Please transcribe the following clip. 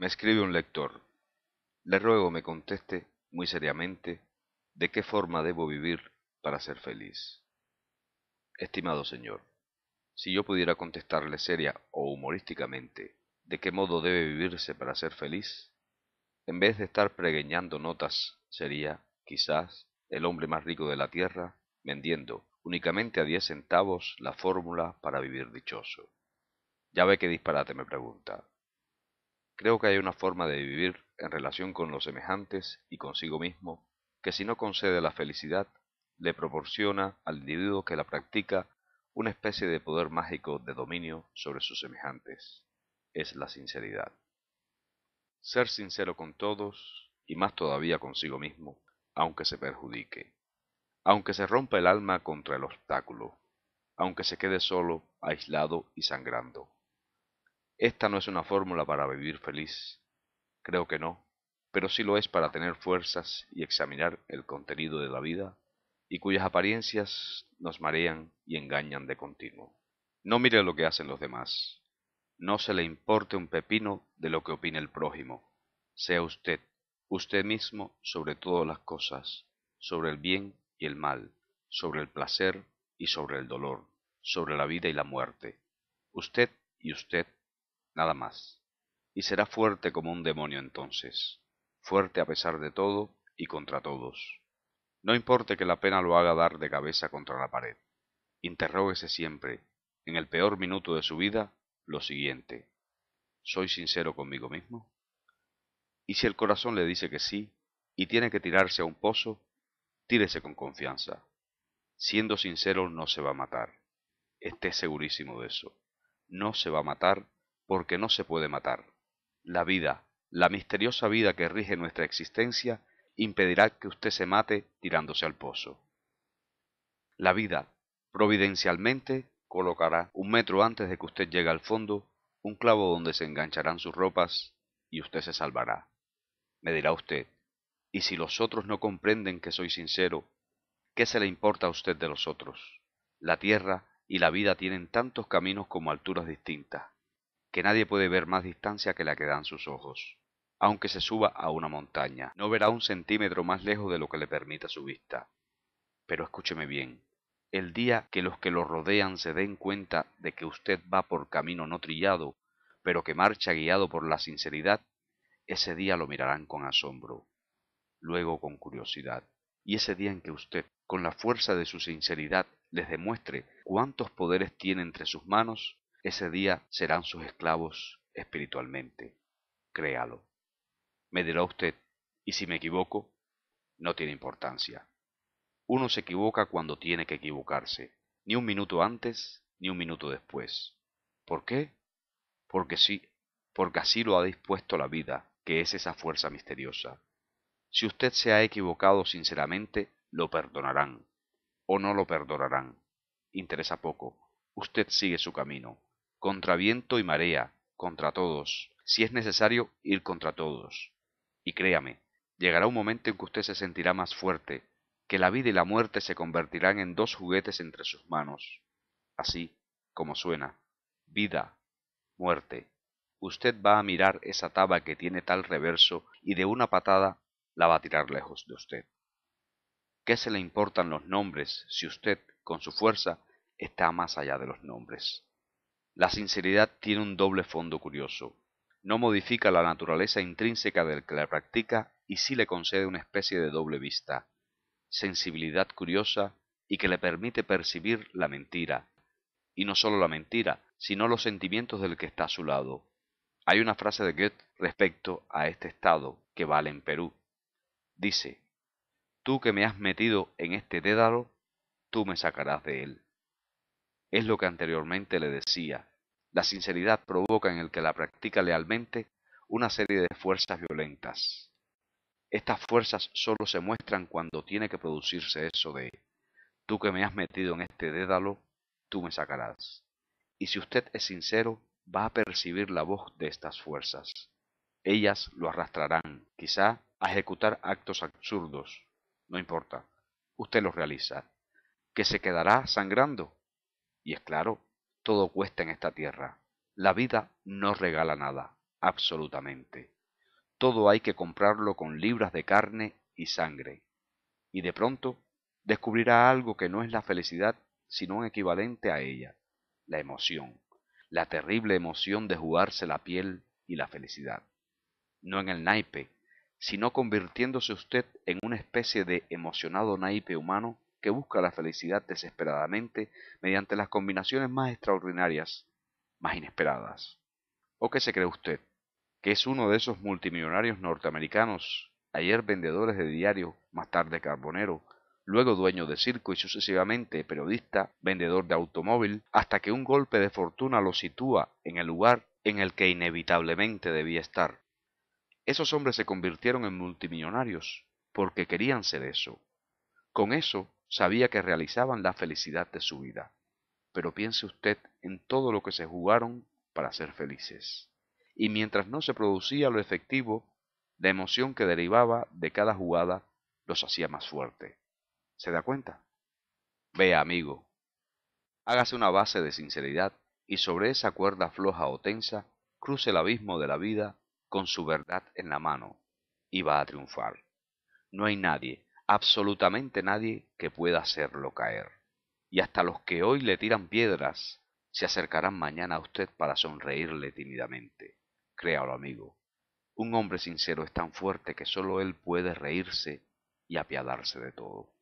Me escribe un lector. Le ruego me conteste, muy seriamente, de qué forma debo vivir para ser feliz. Estimado señor, si yo pudiera contestarle seria o humorísticamente de qué modo debe vivirse para ser feliz, en vez de estar pregueñando notas, sería, quizás, el hombre más rico de la tierra, vendiendo únicamente a diez centavos la fórmula para vivir dichoso. Ya ve qué disparate me pregunta. Creo que hay una forma de vivir en relación con los semejantes y consigo mismo que si no concede la felicidad, le proporciona al individuo que la practica una especie de poder mágico de dominio sobre sus semejantes. Es la sinceridad. Ser sincero con todos, y más todavía consigo mismo, aunque se perjudique, aunque se rompa el alma contra el obstáculo, aunque se quede solo, aislado y sangrando esta no es una fórmula para vivir feliz. Creo que no, pero sí lo es para tener fuerzas y examinar el contenido de la vida y cuyas apariencias nos marean y engañan de continuo. No mire lo que hacen los demás. No se le importe un pepino de lo que opine el prójimo. Sea usted, usted mismo, sobre todas las cosas, sobre el bien y el mal, sobre el placer y sobre el dolor, sobre la vida y la muerte. Usted y usted nada más. Y será fuerte como un demonio entonces, fuerte a pesar de todo y contra todos. No importe que la pena lo haga dar de cabeza contra la pared. Interróguese siempre, en el peor minuto de su vida, lo siguiente. ¿Soy sincero conmigo mismo? Y si el corazón le dice que sí, y tiene que tirarse a un pozo, tírese con confianza. Siendo sincero no se va a matar. Esté segurísimo de eso. No se va a matar porque no se puede matar. La vida, la misteriosa vida que rige nuestra existencia, impedirá que usted se mate tirándose al pozo. La vida, providencialmente, colocará un metro antes de que usted llegue al fondo un clavo donde se engancharán sus ropas y usted se salvará. Me dirá usted, ¿y si los otros no comprenden que soy sincero, qué se le importa a usted de los otros? La tierra y la vida tienen tantos caminos como alturas distintas que nadie puede ver más distancia que la que dan sus ojos. Aunque se suba a una montaña, no verá un centímetro más lejos de lo que le permita su vista. Pero escúcheme bien, el día que los que lo rodean se den cuenta de que usted va por camino no trillado, pero que marcha guiado por la sinceridad, ese día lo mirarán con asombro, luego con curiosidad. Y ese día en que usted, con la fuerza de su sinceridad, les demuestre cuántos poderes tiene entre sus manos, ese día serán sus esclavos espiritualmente. Créalo. Me dirá usted, y si me equivoco, no tiene importancia. Uno se equivoca cuando tiene que equivocarse, ni un minuto antes, ni un minuto después. ¿Por qué? Porque sí, porque así lo ha dispuesto la vida, que es esa fuerza misteriosa. Si usted se ha equivocado sinceramente, lo perdonarán, o no lo perdonarán. Interesa poco, usted sigue su camino contra viento y marea, contra todos, si es necesario ir contra todos. Y créame, llegará un momento en que usted se sentirá más fuerte, que la vida y la muerte se convertirán en dos juguetes entre sus manos. Así como suena, vida, muerte. Usted va a mirar esa taba que tiene tal reverso y de una patada la va a tirar lejos de usted. ¿Qué se le importan los nombres si usted, con su fuerza, está más allá de los nombres? la sinceridad tiene un doble fondo curioso. No modifica la naturaleza intrínseca del que la practica y sí le concede una especie de doble vista, sensibilidad curiosa y que le permite percibir la mentira. Y no solo la mentira, sino los sentimientos del que está a su lado. Hay una frase de Goethe respecto a este estado que vale en Perú. Dice, Tú que me has metido en este dédalo, tú me sacarás de él. Es lo que anteriormente le decía, la sinceridad provoca en el que la practica lealmente una serie de fuerzas violentas. Estas fuerzas solo se muestran cuando tiene que producirse eso de tú que me has metido en este dédalo, tú me sacarás. Y si usted es sincero, va a percibir la voz de estas fuerzas. Ellas lo arrastrarán, quizá, a ejecutar actos absurdos. No importa, usted los realiza. ¿Que se quedará sangrando? Y es claro, todo cuesta en esta tierra. La vida no regala nada, absolutamente. Todo hay que comprarlo con libras de carne y sangre. Y de pronto descubrirá algo que no es la felicidad, sino un equivalente a ella, la emoción, la terrible emoción de jugarse la piel y la felicidad. No en el naipe, sino convirtiéndose usted en una especie de emocionado naipe humano que busca la felicidad desesperadamente mediante las combinaciones más extraordinarias, más inesperadas. ¿O qué se cree usted? ¿Que es uno de esos multimillonarios norteamericanos, ayer vendedores de diario, más tarde carbonero, luego dueño de circo y sucesivamente periodista, vendedor de automóvil, hasta que un golpe de fortuna lo sitúa en el lugar en el que inevitablemente debía estar? Esos hombres se convirtieron en multimillonarios porque querían ser eso con eso sabía que realizaban la felicidad de su vida. Pero piense usted en todo lo que se jugaron para ser felices. Y mientras no se producía lo efectivo, la emoción que derivaba de cada jugada los hacía más fuerte. ¿Se da cuenta? Vea, amigo, hágase una base de sinceridad y sobre esa cuerda floja o tensa cruce el abismo de la vida con su verdad en la mano y va a triunfar. No hay nadie, absolutamente nadie que pueda hacerlo caer. Y hasta los que hoy le tiran piedras se acercarán mañana a usted para sonreírle tímidamente. Créalo, amigo. Un hombre sincero es tan fuerte que sólo él puede reírse y apiadarse de todo.